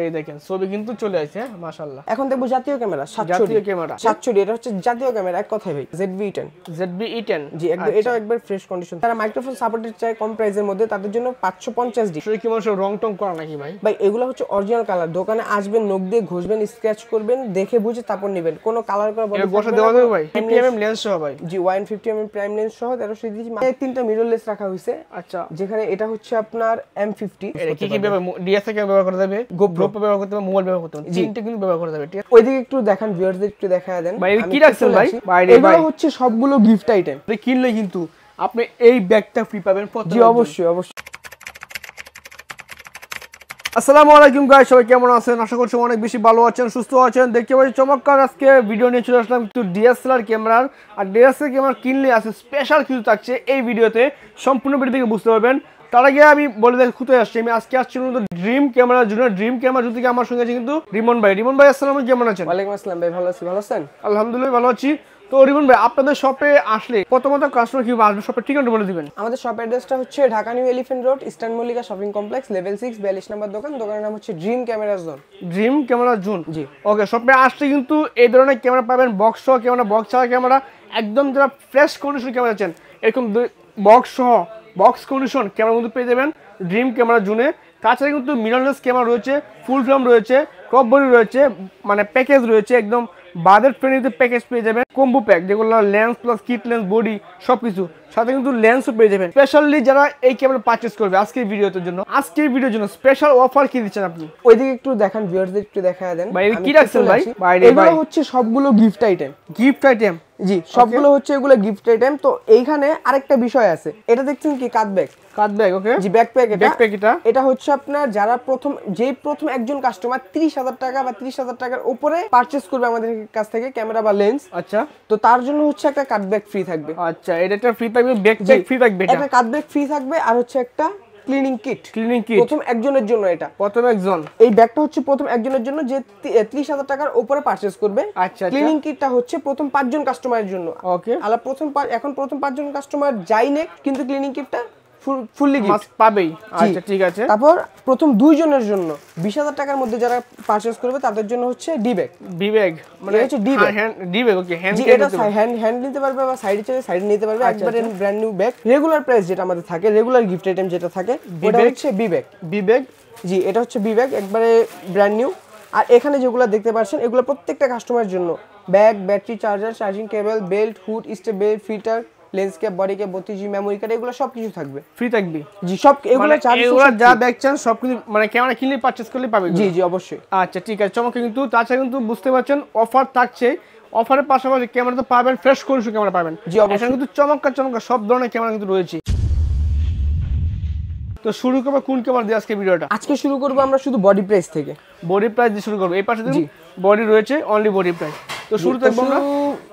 এই দেখেন ছবি কিন্তু চলে আসছে হ্যাঁ মাশাআল্লাহ এখন দেখবো জাতীয় ক্যামেরা জাতীয় ক্যামেরা সাতচুরি এটা হচ্ছে জাতীয় ক্যামেরা এক কথাই ভাই ZV-10 ZV-10 জি একদম আচ্ছা। এটা একবার ফ্রেশ কন্ডিশন তারা মাইক্রোফোন সাপোর্টেড চাই কম প্রাইজের মধ্যে তাদের জন্য 550 ডি সেটা কি মানুষ রং টং করা নাকি ভাই ভাই এগুলো হচ্ছে অরিজিনাল কালার দোকানে আসবেন নখ দিয়ে ঘষবেন স্ক্র্যাচ করবেন দেখে বুঝে তারপর নেবেন কোন কালার করা বড় বসে দেওয়া যাবে ভাই 50 mm লেন্স সহ ভাই জি 150 mm প্রাইম লেন্স সহ 1300 ডিগ্রি মানে তিনটা মিররলেস রাখা হয়েছে আচ্ছা যেখানে এটা হচ্ছে আপনার M50 এটা কি কি ব্যবহার ডিএসএলআর ক্যামেরা ব্যবহার করা যাবে গোপ্রো রোপ ব্যবহার করতে পারবেন মোবাইল ব্যবহার করতে পারবেন তিনটে কিন্তু ব্যবহার করা যাবে ঠিক আছে ওইদিকে একটু দেখান ভিউয়ারদের একটু দেখা দেন ভাই কি রাখছেন ভাই বাইরে এগুলো হচ্ছে সবগুলো গিফট আইটেম আপনি কিনলে কিন্তু আপনি এই ব্যাগটা ফ্রি পাবেন জি অবশ্যই অবশ্যই আসসালামু আলাইকুম সবাই কেমন আছেন আশা করছি অনেক বেশি ভালো আছেন সুস্থ আছেন দেখতে পাচ্ছি চমৎকার আজকে ভিডিও নিয়ে চলে আসলাম কিন্তু ডিএসএলআর ক্যামেরার আর ডিএসএলআর ক্যামেরা কিনলে আছে স্পেশাল কিছু থাকছে এই ভিডিওতে সম্পূর্ণ ভিডিও থেকে বুঝতে পারবেন তার আগে আমি বলে দেখ খুঁজে আসছি আমি আজকে আসছি কিন্তু ড্রিম ক্যামেরার জন্য ড্রিম ক্যামেরা যদি আমার সঙ্গে আছে কিন্তু রিমন ভাই রিমন ভাই আসসালাম কেমন আছেন ওয়ালাইকুম আসসালাম ভাই ভালো আছি ভালো আছেন আলহামদুলিল্লাহ ভালো আছি তো রিমন ভাই আপনাদের শপে আসলে প্রথমত কাস্টমার কিভাবে আসবে শপের ঠিকানা বলে দিবেন আমাদের শপ অ্যাড্রেসটা হচ্ছে Dhaka new Elephant road Eastern Mallika shopping complex level six বিয়াল্লিশ নম্বর দোকান দোকানের নাম হচ্ছে dream camera zone dream camera zone জি ওকে শপে আসলে কিন্তু এই ধরনের ক্যামেরা পাবেন বক্স সহ ক্যামেরা বক্স ছাড়া ক্যামেরা একদম যারা ফ্রেশ কন্ডিশন ক্যামেরা চান এরকম বক্স সহ বক্স কন্ডিশন ক্যামেরা কিন্তু পেয়ে যাবেন ড্রিম ক্যামেরা জুনে তাছাড়া কিন্তু মিররলেস ক্যামেরা রয়েছে ফুল ফ্রাম রয়েছে ক্রপ বডি রয়েছে মানে প্যাকেজ রয়েছে একদম বাজেট ফ্রেন্ডলিতে প্যাকেজ পেয়ে যাবেন কম্বো প্যাক যেগুলো lens plus kit lens body সব কিছু সাথে কিন্তু লেন্সও পেয়ে যাবেন স্পেশালি যারা এই ক্যামেরা পার্চেস করবে আজকের ভিডিওতে জন্য আজকের ভিডিওর জন্য স্পেশাল অফার কি দিচ্ছেন আপনি ওইদিকে একটু দেখান ভিউয়ারদের একটু দেখা দেন ভাই কি রাখছেন ভাই এগুলো হচ্ছে সবগুলো গিফট আইটেম গিফট আইটেম জি সবগুলো হচ্ছে এগুলো গিফট আইটেম তো এইখানে আরেকটা বিষয় আছে এটা দেখছেন কি কাট ব্যাগ আমাদের কাছ থেকে ক্যামেরা বা লেন্স আচ্ছা তো তার জন্য হচ্ছে একটা কাটব্যাক ফ্রি থাকবে আচ্ছা এটা ফ্রি থাকবে ব্রেক ব্রেক ফ্রি থাকবে এটা একটা কাট ব্রেক ফ্রি থাকবে আর হচ্ছে একটা ক্লিনিং কিট ক্লিনিং কিট প্রথম একজনের জন্য এটা প্রথম একজন এই ব্যাগটা হচ্ছে প্রথম একজনের জন্য যে 30000 টাকার উপরে পারচেজ করবে আচ্ছা ক্লিনিং আচ্ছা। কিটটা হচ্ছে প্রথম পাঁচজন কাস্টমারের জন্য ওকে আলা প্রথম এখন প্রথম পাঁচজন কাস্টমার যাই নেক কিন্তু ক্লিনিং কিটটা ফুললি গিফট পাবেই আচ্ছা ঠিক আছে তারপর প্রথম দুইজনের জন্য 20000 টাকার মধ্যে যারা পারচেজ করবে তাদের জন্য হচ্ছে ডিব্যাগ ডিব্যাগ মানে হচ্ছে D bag bag D okay hand এটা হ্যান্ড হ্যান্ড নিতে পারবে বা সাইড চলে সাইড নিতে পারবে আচ্ছা, একবারে brand new bag regular price যেটা আমাদের থাকে রেগুলার গিফট আইটেম যেটা থাকে ওটা হচ্ছে বিব্যাগ বিব্যাগ জি এটা হচ্ছে বিব্যাগ একবারে ব্র্যান্ড নিউ আর এখানে যেগুলো দেখতে পাচ্ছেন এগুলো প্রত্যেকটা কাস্টমারের জন্য bag battery charger charging cable belt hood step belt filter lens cap body কে বত্রিশ জি মেমরি কার্ড এগুলো সব কিছু থাকবে ফ্রি থাকবে জি সব এগুলো মানে এগুলো যা দেখছেন সব কিছু মানে ক্যামেরা কিনলে পারচেস করলে পাবে জি জি অবশ্যই আচ্ছা ঠিক আছে চমক কিন্তু তাছাড়া কিন্তু বুঝতে পারছেন অফার থাকছে অফারের পাশাপাশি ক্যামেরা তো পাবেন ফ্রেশ কলসু ক্যামেরা পাবেন জি অবশ্যই কিন্তু চমৎকার চমৎকার সব ধরনের ক্যামেরা কিন্তু রয়েছে তো শুরু করবো কোন ক্যামেরা দিয়ে আজকে ভিডিওটা আজকে শুরু করবো আমরা শুধু বডি প্রাইস থেকে বডি প্রাইস দিয়ে শুরু করবো এই পাশে বডি রয়েছে অনলি বডি প্রাইস তো শুরু থাকবো আমরা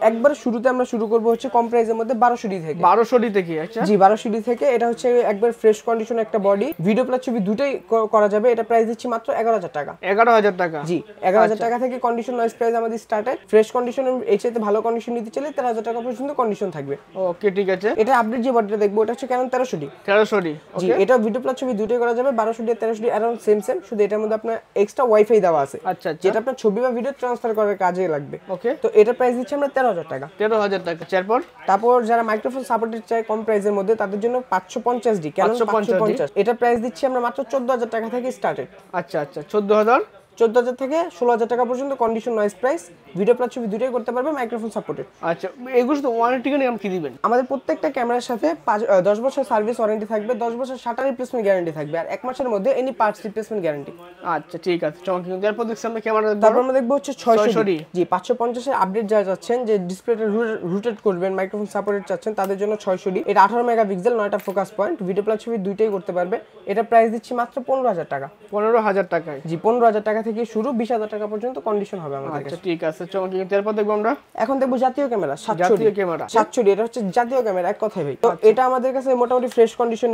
একবার শুরুতে আমরা শুরু করব হচ্ছে কম প্রাইসের মধ্যে 1200 ডি থেকে 1200 ডি থেকে আচ্ছা জি 1200 ডি থেকে এটা হচ্ছে একবার ফ্রেশ কন্ডিশন একটা বডি ভিডিও প্লাস ছবি দুটোই করা যাবে এটা প্রাইস দিচ্ছি মাত্র 11000 টাকা 11000 টাকা জি 11000 টাকা থেকে কন্ডিশন নয়েজ প্রাইস আমাদের স্টার্টেড ফ্রেশ কন্ডিশন এর ভালো কন্ডিশন নিতে চাইলে 13000 টাকা পর্যন্ত কন্ডিশন থাকবে ওকে ঠিক আছে এটা আপডেট যে বডিটা দেখবো এটা হচ্ছে কেন 1300 ডি 1300 ডি জি এটা ভিডিও প্লাস ছবি দুটোই করা যাবে 1200 ডি 1300 ডি সেম সেম শুধু এটার মধ্যে আপনার এক্সট্রা ওয়াইফাই দেওয়া আছে আচ্ছা, আচ্ছা যেটা আপনার ছবি বা ভিডিও ট্রান্সফার করার কাজে লাগবে ওকে তো এটা প্রাইস দিচ্ছি আমরা 13 হাজার টাকা তেরো হাজার টাকা তারপর তারপর যারা মাইক্রোফোন সাপোর্টেড চাই কম প্রাইসের মধ্যে তাদের জন্য পাঁচশো পঞ্চাশ ডি কেন পাঁচশো পঞ্চাশ এটা প্রাইস দিচ্ছি আমরা মাত্র চোদ্দ হাজার টাকা থেকে স্টার্টেড আচ্ছা আচ্ছা চোদ্দ হাজার চোদ্দ হাজার থেকে ষোলো হাজার টাকা পর্যন্ত কন্ডিশন নয়েস প্রাইস ভিডিও প্লাস ছবি দুটোই করতে পারবে মাইক্রোফোন সাপোর্টেড আচ্ছা এগুলো তো ওয়ারেন্টি কেন কি দিবেন আমাদের প্রত্যেকটা ক্যামেরার সাথে পাঁচ দশ বছর সার্ভিস ওয়ারেন্টি থাকবে দশ বছর শাটার রিপ্লেসমেন্ট গ্যারান্টি থাকবে আর এক মাসের মধ্যে এনি পার্টস রিপ্লেসমেন্ট গ্যারান্টি আচ্ছা ঠিক আছে চমকিং এরপর দেখছি আমরা ক্যামেরা তারপর আমরা দেখবো হচ্ছে ছয়শো জি পাঁচশো পঞ্চাশের আপডেট যা যাচ্ছেন যে ডিসপ্লেটা রুটেড করবেন মাইক্রোফোন সাপোর্টেড চাচ্ছেন তাদের জন্য ছয়শো ডি এটা আঠারো মেগাপিক্সেল নয়টা ফোকাস পয়েন্ট ভিডিও প্লাস ছবি দুইটাই করতে পারবে এটা প্রাইস দিচ্ছি মাত্র পনেরো হাজার টাকা পনেরো হাজার টাকা জি পনেরো হাজার টাকা থেকে শুরু বিশ হাজার টাকা পর্যন্ত কন্ডিশন হবে আমাদের আচ্ছা ঠিক আছে চলো কি তারপর দেখবো আমরা এখন দেখবো জাতীয় ক্যামেরা জাতীয় ক্যামেরা সাতচুরি এটা হচ্ছে জাতীয় ক্যামেরা এক কথাই ভাই তো আচ্ছা। এটা আমাদের কাছে মোটামুটি ফ্রেশ কন্ডিশন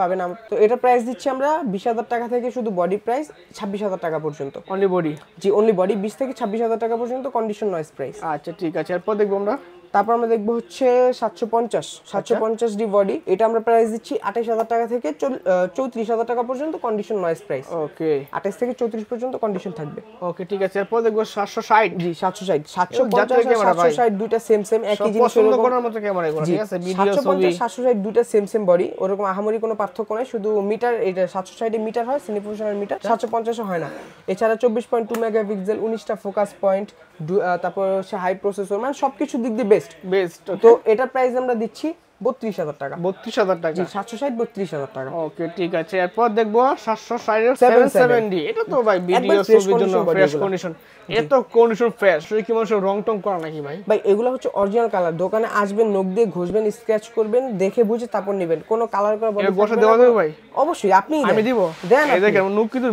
পাবে না তো এটা প্রাইস দিচ্ছি আমরা বিশ হাজার টাকা থেকে শুধু বডি প্রাইস ছাব্বিশ হাজার টাকা পর্যন্ত অনলি বডি জি অনলি বডি বিশ থেকে ছাব্বিশ হাজার টাকা পর্যন্ত কন্ডিশন নয়েস প্রাইস আচ্ছা ঠিক আছে এরপর দেখবো আমরা তারপর আমরা দেখবো হচ্ছে সাতশো পঞ্চাশ আচ্ছা। সাতশো পঞ্চাশ ডি বডি এটা আমরা প্রাইস দিচ্ছি আঠাশ হাজার টাকা থেকে চৌত্রিশ হাজার টাকা পর্যন্ত কন্ডিশন নয়েস প্রাইস ওকে আঠাশ থেকে চৌত্রিশ পর্যন্ত কন্ডিশন থাকবে ওকে ঠিক আছে এরপর দেখবো সাতশো ষাট জি সাতশো ষাট সাতশো পঞ্চাশ সাতশো ষাট দুইটা সেম সেম একই জিনিস ঠিক আছে সাতশো ষাট দুইটা সেম সেম বডি ওরকম আহামরি কোনো পার্থক্য নয় শুধু মিটার এটা সাতশো ষাটে মিটার হয় সিনেপ্রোশনের মিটার আচ্ছা। সাতশো পঞ্চাশও হয় না এছাড়া চব্বিশ পয়েন্ট টু মেগা পিক্সেল উনিশটা ফোকাস পয়েন্ট তারপর হচ্ছে হাই প্রসেসর মানে সব কিছু দিক দিয়ে বেস্ট বেস্ট তো এটা প্রাইস আমরা দিচ্ছি বত্রিশ হাজার টাকা বত্রিশ হাজার টাকা সাতশো ষাট বত্রিশ হাজার টাকা ওকে ঠিক আছে এরপর দেখবো সাতশো ষাট সেভেন এটা তো ভাই ভিডিও ছবির জন্য ফ্রেশ কন্ডিশন এত কন্ডিশন ফ্রেশ তুই কি মানুষের রং টং করা নাকি ভাই ভাই এগুলো হচ্ছে অরিজিনাল কালার দোকানে আসবেন নখ দিয়ে ঘষবেন স্ক্র্যাচ করবেন দেখে বুঝে তারপর নেবেন কোনো কালার করা বলে বসে দেওয়া যাবে ভাই অবশ্যই আপনি আমি দিব দেন এই দেখেন নখ কিন্তু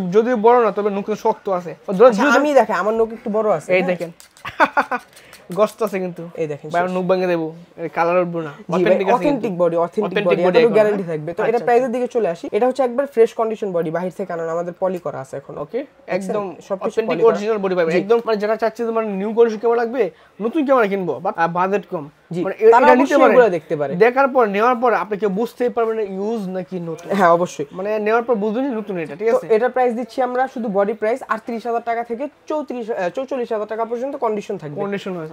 বড় না তবে নখ শক্ত আছে আচ্ছা, আমি আমার নখ একটু বড় আছে এই হ্যাঁ? দেখেন গস্ত আছে কিন্তু এই দেখেন বারো নুক ভাঙে দেবো কালার উঠবো না অথেন্টিক বডি অথেন্টিক বডি এটারও গ্যারান্টি থাকবে তো এটা প্রাইসের আচ্ছা, আচ্ছা। দিকে চলে আসি এটা হচ্ছে একবার ফ্রেশ কন্ডিশন বডি বাহির থেকে আনানো আমাদের পলি করা আছে এখন ওকে একদম সব অথেন্টিক অরিজিনাল বডি পাবে একদম মানে যারা চাচ্ছে তোমার নিউ কন্ডিশন কেমন লাগবে নতুন ক্যামেরা কিনবো বাট বাজেট কম মানে দেখার পর নেওয়ার পর আপনি কেউ বুঝতেই পারবেন ইউজ নাকি নতুন হ্যাঁ অবশ্যই মানে নেওয়ার পর বুঝবেন নতুন এটা ঠিক আছে এটার প্রাইস দিচ্ছি আমরা শুধু বডি প্রাইস আটত্রিশ হাজার টাকা থেকে চৌত্রিশ চৌচল্লিশ হাজার টাকা পর্যন্ত কন্ডিশন থাকবে কন্ডিশন হয়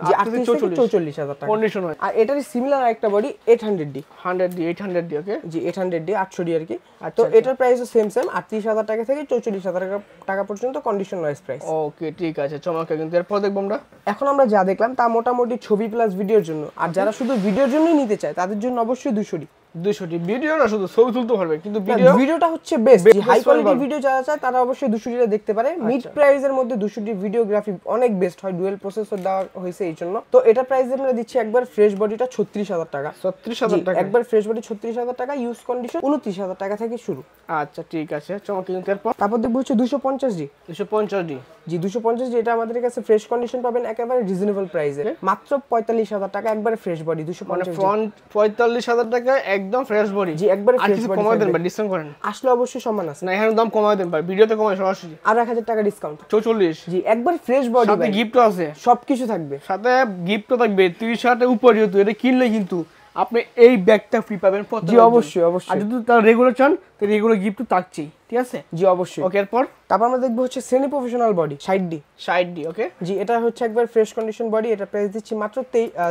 চৌচল্লিশ হাজার টাকা কন্ডিশন হয় আর এটার সিমিলার একটা body eight hundred D hundred D eight hundred D okay জি এইট হান্ড্রেড ডি আটশো ডি আর কি আচ্ছা, তো আচ্ছা। এটার প্রাইস সেম সেম আটত্রিশ হাজার টাকা থেকে চৌচল্লিশ হাজার টাকা পর্যন্ত কন্ডিশন ওয়াইজ প্রাইস ওকে ঠিক আছে চমৎকার কিন্তু এরপর দেখবো আমরা এখন আমরা যা দেখলাম তা মোটামুটি ছবি প্লাস ভিডিওর জন্য আর যারা শুধু ভিডিওর জন্যই নিতে চায় তাদের জন্য অবশ্যই দুশোটি দুশোটি ভিডিও না শুধু ছবি তুলতে পারবে কিন্তু ভিডিওটা হচ্ছে বেস্ট হাই কোয়ালিটি ভিডিও যারা চায় তারা অবশ্যই দুশোটিটা দেখতে পারে মিড আচ্ছা। প্রাইজের মধ্যে দুশোটি ভিডিওগ্রাফি অনেক বেস্ট হয় ডুয়েল প্রসেসর দেওয়া হয়েছে এই জন্য তো এটা প্রাইস আমরা দিচ্ছি একবার ফ্রেশ বডিটা ছত্রিশ হাজার টাকা ছত্রিশ হাজার টাকা একবার ফ্রেশ বডি ছত্রিশ হাজার টাকা ইউজ কন্ডিশন উনত্রিশ হাজার টাকা থেকে শুরু আচ্ছা ঠিক আছে চমক তারপর তারপর দেখবো হচ্ছে দুশো পঞ্চাশ ডি দুশো পঞ্চাশ ডি যে দুশো পঞ্চাশ যেটা আমাদের কাছে ফ্রেশ কন্ডিশন পাবেন একেবারে রিজনেবল প্রাইসে মাত্র পঁয়তাল্লিশ হাজার টাকা একবারে ফ্রেশ বডি দুশো পঞ্চাশ ফ্রন্ট মানে পঁয়তাল্লিশ হাজার টাকা একদম ফ্রেশ বডি জি একবারে ফ্রেশ বডি কমায় দেন ডিসকাউন্ট করেন আসলে অবশ্যই সম্মান আছে না এখানে দাম কমাই দেন ভাই ভিডিওতে কমাই সরাসরি আর এক হাজার টাকা ডিসকাউন্ট চৌচল্লিশ জি একবার ফ্রেশ বডি সাথে গিফটও আছে সবকিছু থাকবে সাথে গিফটও থাকবে তুই সাথে উপর যেহেতু এটা কিনলে কিন্তু আপনি এই ব্যাগটা ফ্রি পাবেন জি অবশ্যই অবশ্যই আর যদি তার রেগুলার চান তো রেগুলার গিফট তো থাকছেই ঠিক আছে জি অবশ্যই ওকে এরপর তারপর আমরা দেখবো হচ্ছে semi professional body side D side D okay জি এটা হচ্ছে একবার ফ্রেশ কন্ডিশন বডি এটা প্রাইস দিচ্ছি মাত্র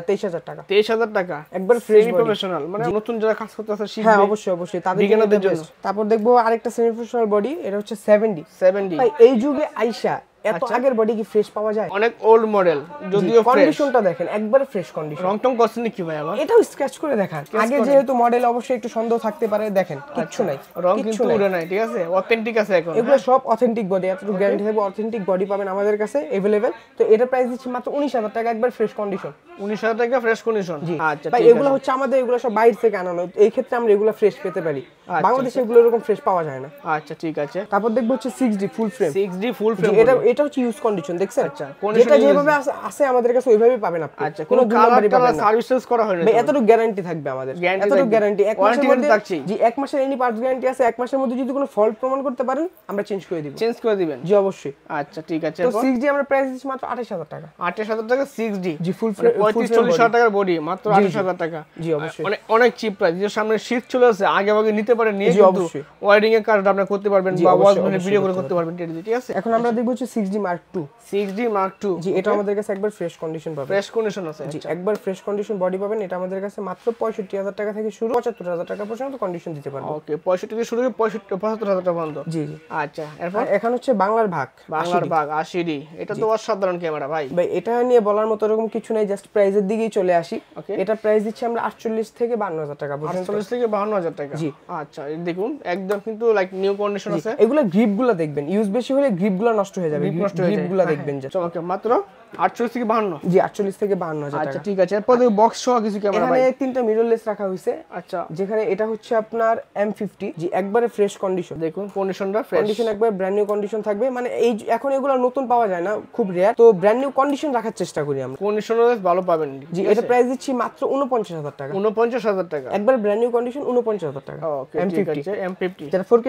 তেইশ হাজার টাকা তেইশ হাজার টাকা একবার ফ্রেশ প্রফেশনাল মানে নতুন যারা কাজ করতে আসে হ্যাঁ অবশ্যই অবশ্যই তাদের জন্য তারপর দেখবো আরেকটা সেমি প্রফেশনাল বডি এটা হচ্ছে সেভেন ডি সেভেন ডি এই যুগে আইসা এত আচ্ছা। আগের বডি কি ফ্রেশ পাওয়া যায় অনেক ওল্ড মডেল যদিও কন্ডিশনটা দেখেন ফ্রেশ কন্ডিশন রং টং কি ভাই আবার এটাও স্ক্র্যাচ করে দেখান আগে যেহেতু মডেল অবশ্যই একটু সন্দেহ থাকতে পারে দেখেন আচ্ছা। কিচ্ছু নাই রং কিন্তু উড়ে নাই ঠিক আছে অথেন্টিক আছে এখন এগুলো হ্যাঁ? সব অথেন্টিক বডি গ্যারান্টি থাকবে অথেন্টিক বডি পাবেন আমাদের কাছে अवेलेबल তো এটা প্রাইস দিচ্ছি মাত্র 19000 টাকা একবার ফ্রেশ কন্ডিশন 19000 টাকা ফ্রেশ কন্ডিশন আচ্ছা ভাই এগুলো হচ্ছে আমাদের এগুলো সব বাইরে থেকে আনানো এই ক্ষেত্রে আমরা এগুলো ফ্রেশ পেতে পারি আচ্ছা। বাংলাদেশে এগুলো এরকম ফ্রেশ পাওয়া যায় না আচ্ছা ঠিক আছে তারপর দেখবো হচ্ছে 6D ফুল ফ্রেম 6D ফুল ফ্রেম এটা এটা হচ্ছে ইউজ কন্ডিশন দেখছেন আচ্ছা যেটা যেভাবে আছে আমাদের কাছে ওইভাবেই পাবেন আপনি আচ্ছা কোনো কালার কালার সার্ভিসেস করা হয় না এতটুকু গ্যারান্টি থাকবে আমাদের এতটুকু গ্যারান্টি এক মাসের মধ্যে থাকছে জি এক মাসের এনি পার্টস গ্যারান্টি আছে এক মাসের মধ্যে যদি কোনো ফল্ট প্রমাণ করতে পারেন আমরা চেঞ্জ করে দিব চেঞ্জ করে দিবেন জি অবশ্যই আচ্ছা ঠিক আছে তো 6D আমরা প্রাইস দিচ্ছি মাত্র 28000 টাকা 28000 টাকা 6D জি ফুল ফুল 35000 টাকার বডি মাত্র 28000 টাকা জি অবশ্যই মানে অনেক চিপ প্রাইস যে সামনে শীত চলে আসে আগে আগে নিতে পারেন নিয়ে কিন্তু ওয়াইডিং এর কাজটা আপনি করতে পারবেন বা মানে ভিডিও করে করতে পারবেন ঠিক আছে এখন আমরা দেখব হচ্ছে 6D Mark II 6D Mark II জি এটা আমাদের কাছে একবার ফ্রেশ কন্ডিশন পাবেন ফ্রেশ কন্ডিশন আছে জি আচ্ছা। একবার ফ্রেশ কন্ডিশন বডি পাবেন এটা আমাদের কাছে মাত্র 65000 টাকা থেকে শুরু 75000 টাকা পর্যন্ত কন্ডিশন দিতে পারবো ওকে 65 থেকে শুরু করে 75000 টাকা পর্যন্ত জি জি আচ্ছা এরপর এখন হচ্ছে বাংলার ভাগ বাংলার ভাগ 80D এটা তো অসাধারণ ক্যামেরা ভাই ভাই এটা নিয়ে বলার মতো এরকম কিছু নাই জাস্ট প্রাইজের দিকেই চলে আসি ওকে এটা প্রাইস দিচ্ছি আমরা 48 থেকে 52000 টাকা পর্যন্ত 48 থেকে 52000 টাকা জি আচ্ছা দেখুন একদম কিন্তু লাইক নিউ কন্ডিশন আছে এগুলো গ্রিপগুলো দেখবেন ইউজ বেশি হলে গ্রিপগুলো নষ্ট হয়ে যাবে ডিপ হয়ে যায় গুলো হ্যাঁ, দেখবেন হ্যাঁ। যে চমকে মাত্র 48 থেকে 52 জি 48 থেকে 52 হাজার আচ্ছা ঠিক আছে এরপর বক্স সহ কিছু ক্যামেরা এখানে তিনটা মিররলেস রাখা হইছে আচ্ছা যেখানে এটা হচ্ছে আপনার M50 জি একবারে ফ্রেশ কন্ডিশন দেখুন কন্ডিশনটা ফ্রেশ কন্ডিশন একবারে ব্র্যান্ড নিউ কন্ডিশন থাকবে মানে এই এখন এগুলো নতুন পাওয়া যায় না খুব রেয়ার তো ব্র্যান্ড নিউ কন্ডিশন রাখার চেষ্টা করি আমরা কন্ডিশনও ভালো পাবেন জি এটা প্রাইস দিচ্ছি মাত্র 49000 টাকা 49000 টাকা একবার ব্র্যান্ড নিউ কন্ডিশন হাজার টাকা ওকে ঠিক আছে M50 যারা 4K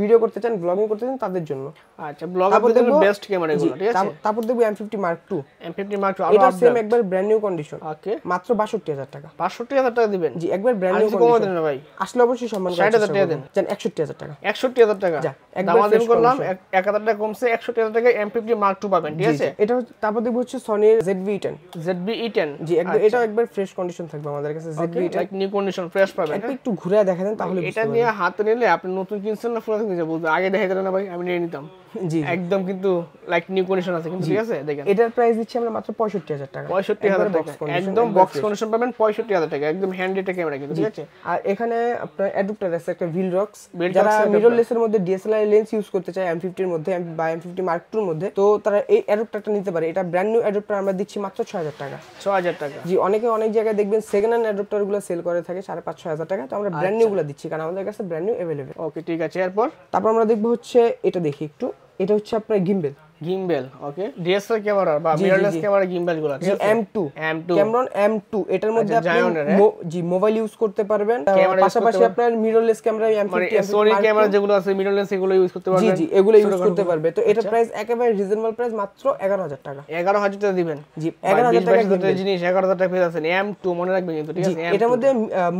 ভিডিও করতে চান ব্লগিং করতে চান তাদের জন্য আচ্ছা ব্লগ আপনাদের বেস্ট ক্যামেরা এগুলো ঠিক আছে তারপর দেখব M50 Mark 2 M50 Mark II এটা সেম একবার ব্র্যান্ড নিউ কন্ডিশন ওকে মাত্র 62000 টাকা 62000 টাকা দিবেন জি একবার ব্র্যান্ড নিউ কন্ডিশন দেন না ভাই আসলে অবশ্যই সম্মান করে 60000 টাকা দেন জান 61000 টাকা 61000 টাকা যা একবার দাম করলাম 1000 টাকা কমছে 61000 টাকা M50 Mark 2 পাবেন ঠিক আছে এটা তারপর দেখব হচ্ছে Sony ZV-E10 ZV-E10 জি একবার আচ্ছা। এটা একবার ফ্রেশ কন্ডিশন থাকবে আমাদের কাছে ZV-E10 like new condition fresh পাবেন হ্যাঁ? একটু ঘুরে দেখা দেন তাহলে এটা নিয়ে হাতে নিলে আপনি নতুন কিনছেন না পুরাতন কিনছেন বলতে আগে দেখা দেন না ভাই আমি নিয়ে নিতাম জি একদম কিন্তু লাইক নিউ কন্ডিশন আছে কিন্তু ঠিক আছে দেখেন এটার প্রাইস দিচ্ছি আমরা মাত্র 65000 টাকা 65000 একদম বক্স কন্ডিশন পাবেন 65000 টাকা একদম হ্যান্ড এটা ক্যামেরা কিন্তু ঠিক আছে আর এখানে আপনার অ্যাডাপ্টার আছে একটা ভিলরক্স যারা মিররলেস এর মধ্যে ডিএসএলআর লেন্স ইউজ করতে চায় এর মধ্যে এর মধ্যে তো তারা এই অ্যাডাপ্টারটা নিতে পারে এটা ব্র্যান্ড নিউ অ্যাডাপ্টার আমরা দিচ্ছি মাত্র 6000 টাকা 6000 টাকা জি অনেকে অনেক জায়গায় দেখবেন সেকেন্ড হ্যান্ড অ্যাডাপ্টার গুলো সেল করে থাকে 5.5 6000 টাকা তো আমরা ব্র্যান্ড আচ্ছা। নিউ গুলো দিচ্ছি কারণ আমাদের কাছে ব্র্যান্ড নিউ अवेलेबल ওকে ঠিক আছে এরপর তারপর আমরা দেখব হচ্ছে এটা দেখি একটু এটা হচ্ছে আপনার gimbal gimbal okay DSLR camera বা মিররলেস ক্যামেরা গিম্বেল গুলো জি এম2 এম2 ক্যামেরন এম2 এটার মধ্যে আচ্ছা, আপনি হ্যাঁ? জি মোবাইল ইউজ করতে পারবেন পাশাপাশি আপনার মিররলেস ক্যামেরা M50 মানে সনি ক্যামেরা যেগুলো আছে মিররলেস এগুলো ইউজ করতে পারবেন জি জি এগুলো ইউজ করতে পারবে তো এটা প্রাইস আচ্ছা। একেবারে রিজনেবল প্রাইস মাত্র 11000 টাকা 11000 টাকা দিবেন জি 11000 মানে টাকা গিম্বেল জিনিস 11000 টাকা পেয়ে যাচ্ছেন এম2 মনে রাখবেন কিন্তু ঠিক আছে এটার মধ্যে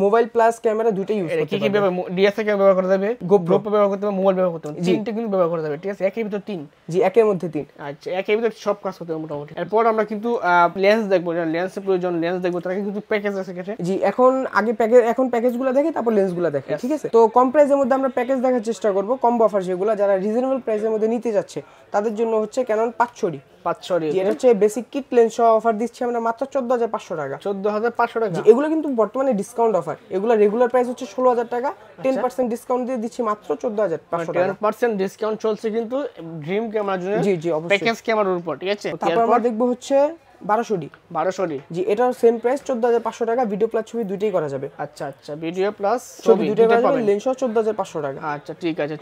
মোবাইল প্লাস ক্যামেরা দুটোই ইউজ করতে পারবেন কি কি ব্যবহার ডিএসএলআর ব্যবহার করতে হবে গোপ্রো ব্যবহার করতে হবে মোবাইল ব্যবহার করতে হবে তিনটে কিন্তু ব্যবহার করতে হবে ঠিক আছে একই ভিতর তিন জি একের মধ্যে মধ্যে দিন আচ্ছা, সব কাজ করতে মোটামুটি এরপর আমরা কিন্তু লেন্স দেখবো লেন্সের প্রয়োজন লেন্স দেখবো তারা কিন্তু প্যাকেজ আছে জি এখন আগে প্যাকেজ এখন গুলো দেখে তারপর গুলো দেখে ঠিক আছে তো কম প্রাইসের মধ্যে আমরা প্যাকেজ দেখার চেষ্টা করবো কম অফার যেগুলো যারা রিজনেবল প্রাইসের মধ্যে নিতে যাচ্ছে তাদের জন্য হচ্ছে ক্যানন পাঁচশোরি হচ্ছে বেসিক কিট অফার আমরা মাত্র চোদ্দ হাজার পাঁচশো টাকা হাজার পাঁচশো টাকা এগুলো কিন্তু বর্তমানে ডিসকাউন্ট অফার এগুলো রেগুলার প্রাইস হচ্ছে ষোলো হাজার টাকা টেন পার্সেন্ট ডিসকাউন্ট দিয়ে দিচ্ছি মাত্র চোদ্দ হাজার পাঁচশো পার্সেন্ট মানে ডিসকাউন্ট চলছে কিন্তু জন্য জি জি অবশ্যই প্যাকেজ উপর ঠিক আছে তারপর আমরা দেখব হচ্ছে ডি ডি জি এটার সেম প্রাইস টাকা ভিডিও প্লাস ছবি করা যাবে আচ্ছা আচ্ছা ভিডিও প্লাস ছবি করা যাবে লেন্স টাকা আচ্ছা ঠিক আছে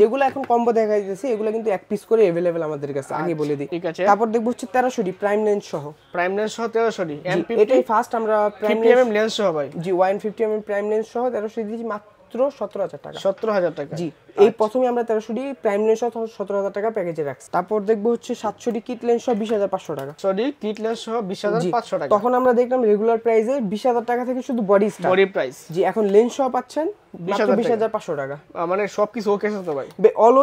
যেগুলো এখন কম্বো দেখা যাচ্ছে এগুলো কিন্তু এক পিস করে অ্যাভেলেবেল আমাদের কাছে আগে আচ্ছা, বলে দিই ঠিক আছে তারপর দেখবো হচ্ছে তেরোশো ডি প্রাইম লেন্স সহ প্রাইম লেন্স সহ তেরোশো ডি এটাই ফার্স্ট আমরা প্রাইম লেন্স সহ ভাই জি ওয়ান ফিফটি প্রাইম লেন্স সহ তেরোশো ডি মাত্র দেখিনি এই আচ্ছা। কিট লেন্স হাজার পাঁচশো টাকা টাকা থেকে লেন্স পাঁচশো টাকা মানে সবকিছু তো ভাই অন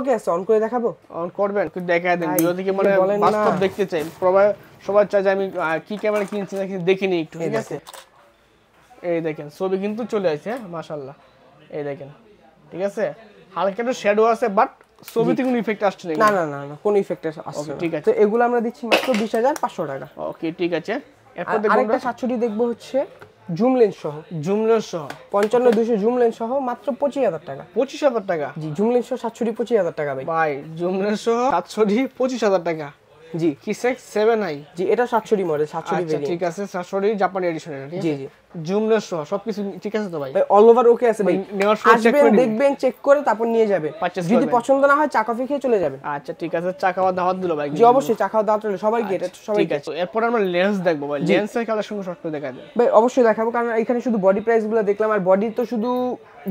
করে দেখাবো অন করবেন দেখতে চাই সবার চাই যে আমি কি ক্যামেরা কিনছি একটু এই দেখেন ছবি কিন্তু চলে আসছে হ্যাঁ মাশাল্লাহ এই দেখেন ঠিক আছে হালকা একটু শ্যাডো আছে বাট ছবিতে কোনো ইফেক্ট আসছে না না না না কোনো ইফেক্ট আসছে ঠিক আছে তো এগুলো আমরা দিচ্ছি মাত্র 20500 হাজার পাঁচশো টাকা ওকে ঠিক আছে এরপর আরেকটা সাতষট্টি দেখবো হচ্ছে জুম লেন্স সহ জুম লেন্স সহ পঞ্চান্ন দুশো জুম লেন্স সহ মাত্র পঁচিশ হাজার টাকা পঁচিশ হাজার টাকা জি জুম লেন্স সহ সাতষট্টি পঁচিশ হাজার টাকা ভাই ভাই জুম লেন্স সহ সাতষট্টি পঁচিশ হাজার টাকা জি সেভেন আই জি এটা সাতশোটি মডেল সাতশোটি আচ্ছা ঠিক আছে সাতশোটি জাপানি এডিশন এটা জি জি জুমলেস সহ ঠিক আছে তো ভাই ভাই অল ওভার ওকে আছে ভাই নেওয়ার সময় চেক করে দেখবেন চেক করে তারপর নিয়ে যাবে যদি পছন্দ না হয় চা কফি খেয়ে চলে যাবে আচ্ছা ঠিক আছে চা খাওয়া দাওয়াত দিলো ভাই জি অবশ্যই চা খাওয়া দাওয়াত সবাই কি আচ্ছা, সবাই ঠিক আছে এরপর আমরা লেন্স দেখবো ভাই লেন্সের কালার সঙ্গে শর্ট করে ভাই অবশ্যই দেখাবো কারণ এখানে শুধু বডি প্রাইস গুলো দেখলাম আর বডি তো শুধু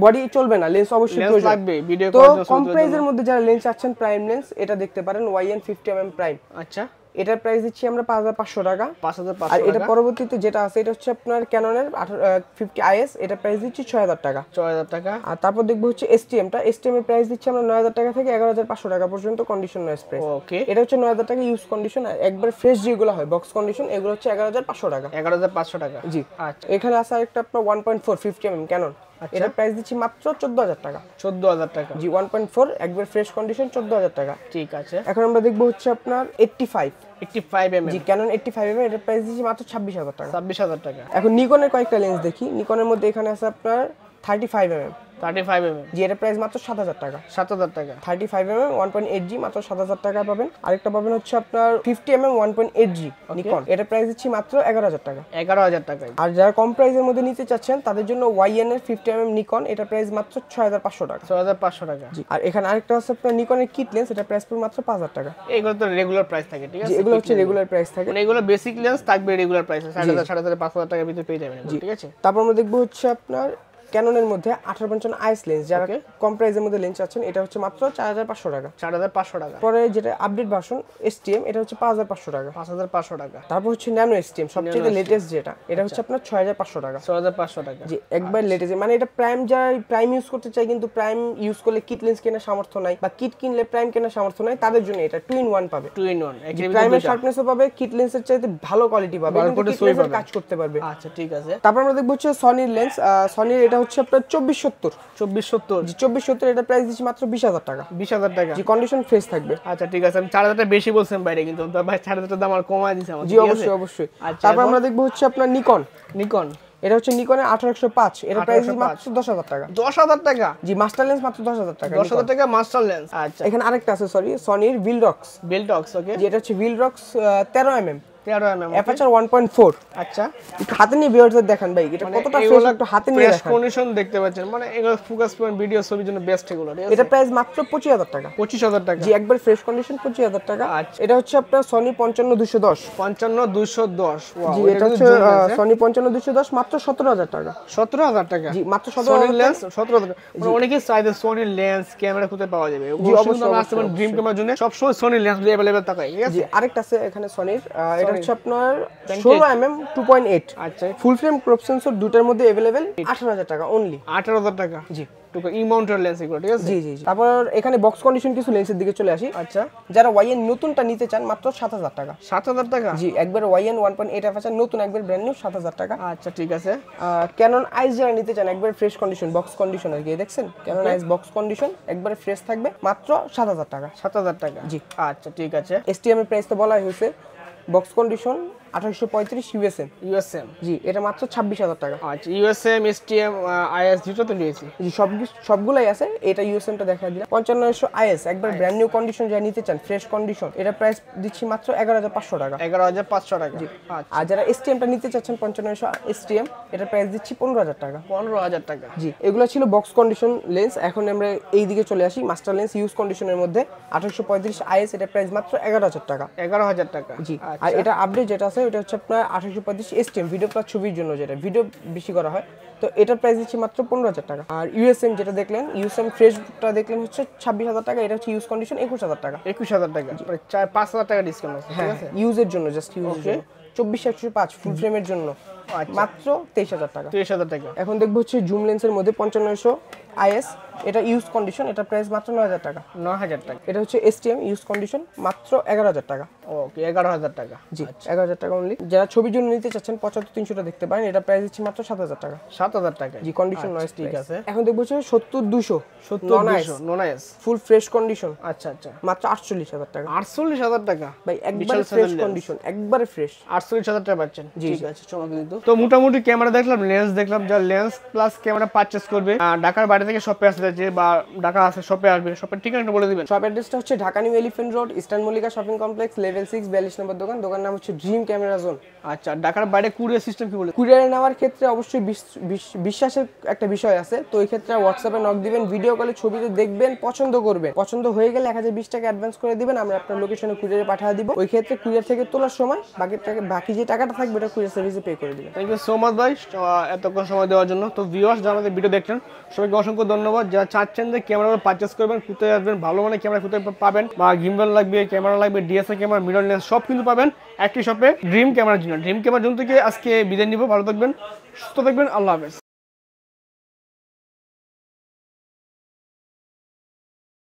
বডি চলবে না লেন্স অবশ্যই প্রয়োজন লাগবে ভিডিও তো কম প্রাইসের মধ্যে যারা লেন্স আছেন প্রাইম লেন্স এটা দেখতে পারেন YN 50mm প্রাইম আচ্ছা এটার প্রাইস দিচ্ছি আমরা 5500 টাকা 5500 টাকা আর এটা পরবর্তীতে যেটা আছে এটা হচ্ছে আপনার Canon এর 50IS এটা প্রাইস দিচ্ছি 6000 টাকা 6000 টাকা আর তারপর দেখব হচ্ছে STM টা STM এর প্রাইস দিচ্ছি আমরা 9000 টাকা থেকে 11500 টাকা পর্যন্ত কন্ডিশন নয়েজ প্রাইস ওকে এটা হচ্ছে 9000 টাকা ইউজ কন্ডিশন আর একবার ফ্রেশ যেগুলো হয় বক্স কন্ডিশন এগুলো হচ্ছে 11500 টাকা 11500 টাকা জি আচ্ছা এখানে আছে আরেকটা আপনার 1.4 50mm Canon আচ্ছা। এটা প্রাইস দিচ্ছি মাত্র 14000 টাকা 14000 টাকা জি 1.4 একবার ফ্রেশ কন্ডিশন 14000 টাকা ঠিক আছে এখন আমরা দেখব হচ্ছে আপনার 85 85mm জি ক্যানন 85mm এমএম প্রাইস দিচ্ছি মাত্র 26000 টাকা 26000 টাকা এখন নিকনের কয়েকটা লেন্স দেখি নিকনের মধ্যে এখানে আছে আপনার 35mm এমএম 35 এমএম জি এটা প্রাইস মাত্র 7000 টাকা 7000 টাকা 35 এমএম 1.8 জি মাত্র 7000 টাকায় পাবেন আরেকটা পাবেন হচ্ছে আপনার 50 এমএম 1.8 জি নিকন এটা প্রাইস দিচ্ছি মাত্র 11000 টাকা 11000 টাকা আর যারা কম প্রাইসের মধ্যে নিতে চাচ্ছেন তাদের জন্য YN এর এমএম নিকন এটা প্রাইস মাত্র 6500 টাকা 6500 টাকা আর এখানে আরেকটা আছে আপনার নিকনের কিট লেন্স এটা প্রাইস পড়বে মাত্র 5000 টাকা এগুলো তো রেগুলার প্রাইস থাকে ঠিক আছে এগুলো হচ্ছে রেগুলার প্রাইস থাকে মানে এগুলো বেসিক লেন্স থাকবে রেগুলার প্রাইসে 4500 4500 টাকার ভিতরে পেয়ে যাবেন ঠিক আছে তারপর আমরা দেখবো হচ্ছে আপনার ক্যাননের মধ্যে আঠারো পঞ্চন আইস লেন্স যারা কম প্রাইসের মধ্যে লেন্স আছেন এটা হচ্ছে মাত্র চার হাজার পাঁচশো টাকা চার হাজার পাঁচশো টাকা পরে যেটা আপডেট ভার্সন এসটিএম এটা হচ্ছে পাঁচ হাজার পাঁচশো টাকা পাঁচ হাজার পাঁচশো টাকা তারপর হচ্ছে ন্যানো এসটিএম সবচেয়ে লেটেস্ট যেটা এটা হচ্ছে আচ্ছা। আপনার ছয় হাজার পাঁচশো টাকা ছয় হাজার পাঁচশো টাকা জি একবার লেটেস্ট আচ্ছা। মানে এটা প্রাইম যারা প্রাইম ইউজ করতে চায় কিন্তু প্রাইম ইউজ করলে কিট লেন্স কেনার সামর্থ্য নাই বা কিট কিনলে প্রাইম কেনার সামর্থ্য নাই তাদের জন্য এটা টু ইন ওয়ান পাবে টু ইন ওয়ান প্রাইমের শার্পনেসও পাবে কিট লেন্সের চাইতে ভালো কোয়ালিটি পাবে কাজ করতে পারবে আচ্ছা ঠিক আছে তারপর আমরা দেখবো হচ্ছে সনির লেন্স সনির এটা হচ্ছে আপনার চব্বিশ সত্তর চব্বিশ সত্তর চব্বিশ সত্তর এটা প্রাইস দিচ্ছি মাত্র বিশ হাজার টাকা বিশ হাজার টাকা জি কন্ডিশন ফ্রেশ থাকবে আচ্ছা ঠিক আছে চার হাজারটা বেশি বলছেন বাইরে কিন্তু ভাই চার হাজারটা দাম আর কমায় দিচ্ছে জি অবশ্যই অবশ্যই আচ্ছা, তারপর আমরা দেখবো হচ্ছে আপনার নিকন নিকন এটা হচ্ছে নিকনের আঠারোশো পাঁচ এটা প্রাইস মাত্র দশ হাজার টাকা দশ হাজার টাকা জি মাস্টার লেন্স মাত্র দশ হাজার টাকা দশ হাজার টাকা মাস্টার লেন্স আচ্ছা এখানে আরেকটা আছে সরি সনির ভিলরক্স রক্স ওকে যেটা হচ্ছে ভিলরক্স তেরো এম এম সনি 55210 55210 ওয়াও মাত্র 17000 টাকা টাকা জি মাত্র টাকা সনি লেন্স ক্যামেরা কোথায় পাওয়া যাবে জি অবশ্যই আমরা আসতে সনি লেন্স अवेलेबल থাকে ঠিক আছে আরেকটা আছে এখানে সনির হচ্ছে আপনার ষোলো এমএম টু আচ্ছা ফুল ফ্রেম ক্রপ সেন্সর দুটার মধ্যে অ্যাভেলেবেল আঠারো টাকা অনলি আঠারো টাকা জি জি জি তারপর এখানে বক্স কন্ডিশন কিছু লেন্সের দিকে চলে আসি আচ্ছা যারা ওয়াইএন নতুনটা নিতে চান মাত্র সাত টাকা সাত টাকা জি একবার ওয়াইএন ওয়ান পয়েন্ট এইট আছে নতুন একবার ব্র্যান্ড নিউ সাত হাজার টাকা আচ্ছা ঠিক আছে ক্যানন আইস যারা নিতে চান একবার ফ্রেশ কন্ডিশন বক্স কন্ডিশন আর কি দেখছেন ক্যানন আইস বক্স কন্ডিশন একবারে ফ্রেশ থাকবে মাত্র সাত হাজার টাকা সাত হাজার টাকা জি আচ্ছা ঠিক আছে এসটিএম এর প্রাইস তো বলাই হয়েছে বক্স কন্ডিশন আঠাশশো পঁয়ত্রিশ ইউএসএম ইউএসএম জি এটা মাত্র ছাব্বিশ হাজার টাকা আচ্ছা ইউএসএম এসটিএম আইএস দুটো তো নিয়েছি জি সব সবগুলাই আছে এটা ইউএসএম টা দেখা দিলাম পঞ্চান্নশো আইএস একবার ব্র্যান্ড নিউ কন্ডিশন যা নিতে চান ফ্রেশ কন্ডিশন এটা প্রাইস দিচ্ছি মাত্র এগারো পাঁচশো টাকা এগারো হাজার পাঁচশো টাকা জি আচ্ছা। আর যারা এসটিএম টা নিতে চাচ্ছেন পঞ্চান্নশো এসটিএম এটা প্রাইস দিচ্ছি পনেরো হাজার টাকা পনেরো হাজার টাকা জি এগুলো ছিল বক্স কন্ডিশন লেন্স এখন আমরা এই দিকে চলে আসি মাস্টার লেন্স ইউজ কন্ডিশনের মধ্যে আঠারোশো পঁয়ত্রিশ আইএস এটা প্রাইস মাত্র এগারো হাজার টাকা এগারো হাজার টাকা জি আর আচ্ছা। এটা আপডেট যেটা আছে ওটা হচ্ছে আপনার আঠাশশো পঁয়ত্রিশ টিএম ভিডিও প্লাস ছবির জন্য যেটা ভিডিও বেশি করা হয় তো এটার প্রাইস দিচ্ছি মাত্র পনেরো হাজার টাকা আর ইউএসএম যেটা দেখলেন ইউএসএম ফ্রেশটা দেখলেন হচ্ছে ছাব্বিশ হাজার টাকা এটা হচ্ছে ইউজ কন্ডিশন একুশ হাজার টাকা একুশ হাজার টাকা মানে চার পাঁচ হাজার টাকা ডিসকাউন্ট আছে হ্যাঁ ইউজের জন্য জাস্ট ইউজ চব্বিশ একশো পাঁচ ফুল ফ্রেমের জন্য আচ্ছা। মাত্র তেইশ হাজার টাকা তেইশ হাজার টাকা এখন দেখবো হচ্ছে জুম লেন্সের মধ্যে পঞ্চান্নশো আইএস এটা ইউজ কন্ডিশন এটা প্রাইস মাত্র নয় হাজার টাকা নয় হাজার টাকা এটা হচ্ছে এসটিএম ইউজ কন্ডিশন মাত্র এগারো হাজার টাকা ওকে এগারো হাজার টাকা জি আচ্ছা। এগারো হাজার টাকা অনলি যারা ছবির জন্য নিতে চাচ্ছেন পঁচাত্তর তিনশোটা দেখতে পারেন এটা প্রাইস হচ্ছে মাত্র সাত হাজার টাকা সাত হাজার টাকা জি কন্ডিশন আচ্ছা, নয় ঠিক আছে এখন দেখবো হচ্ছে সত্তর দুশো সত্তর দুশো ননাইস ফুল ফ্রেশ কন্ডিশন আচ্ছা আচ্ছা মাত্র আটচল্লিশ হাজার টাকা আটচল্লিশ হাজার টাকা ভাই একবার ফ্রেশ কন্ডিশন একবারে ফ্রেশ আটচল্লিশ হাজার টাকা পাচ্ছেন জি ঠিক আছে চমক কিন্তু তো মোটামুটি ক্যামেরা দেখলাম লেন্স দেখলাম যা লেন্স প্লাস ক্যামেরা পারচেস করবে ঢাকার বাইরে থেকে শপে আসতে যাচ্ছে বা ঢাকা আসে শপে আসবে শপের ঠিকানাটা বলে দিবেন শপ অ্যাড্রেসটা হচ্ছে Dhaka new Elephant road Eastern Mallika shopping complex level six বিয়াল্লিশ নম্বর দোকান দোকান নাম হচ্ছে ড্রিম ক্যামেরা জোন আচ্ছা ঢাকার বাইরে কুরিয়ার সিস্টেম কি বলে কুরিয়ারে নেওয়ার ক্ষেত্রে অবশ্যই বিশ্বাসের একটা বিষয় আছে তো এই ক্ষেত্রে হোয়াটসঅ্যাপে নক দিবেন ভিডিও কলে ছবিতে দেখবেন পছন্দ করবেন পছন্দ হয়ে গেলে এক হাজার বিশ টাকা অ্যাডভান্স করে দিবেন আমরা আপনার লোকেশনে কুরিয়ারে পাঠিয়ে দিব ওই ক্ষেত্রে কুরিয়ার থেকে তোলার সময় বাকি টাকা বাকি যে টাকাটা থাকবে ওটা কুরিয়ার সার্ভিসে পে করে দিবেন থ্যাংক ইউ সো মাচ ভাই এতক্ষণ সময় দেওয়ার জন্য তো ভিউয়ার্স যারা আমাদের ভিডিও দেখছেন সবাইকে অসংখ্য ধন্যবাদ যারা চাচ্ছেন যে ক্যামেরা পারচেস করবেন খুঁজতে আসবেন ভালো মানে ক্যামেরা খুঁজতে পাবেন বা গিমবেল লাগবে ক্যামেরা লাগবে ডিএসএ ক্যামেরা মিডল লেন্স সব কিন্তু পাবেন একটি শপে ড্রিম ক্যামেরার জন্য ড্রিম ক্যামেরার জন্য থেকে আজকে বিদায় নিব ভালো থাকবেন সুস্থ থাকবেন আল্লাহ হাফেজ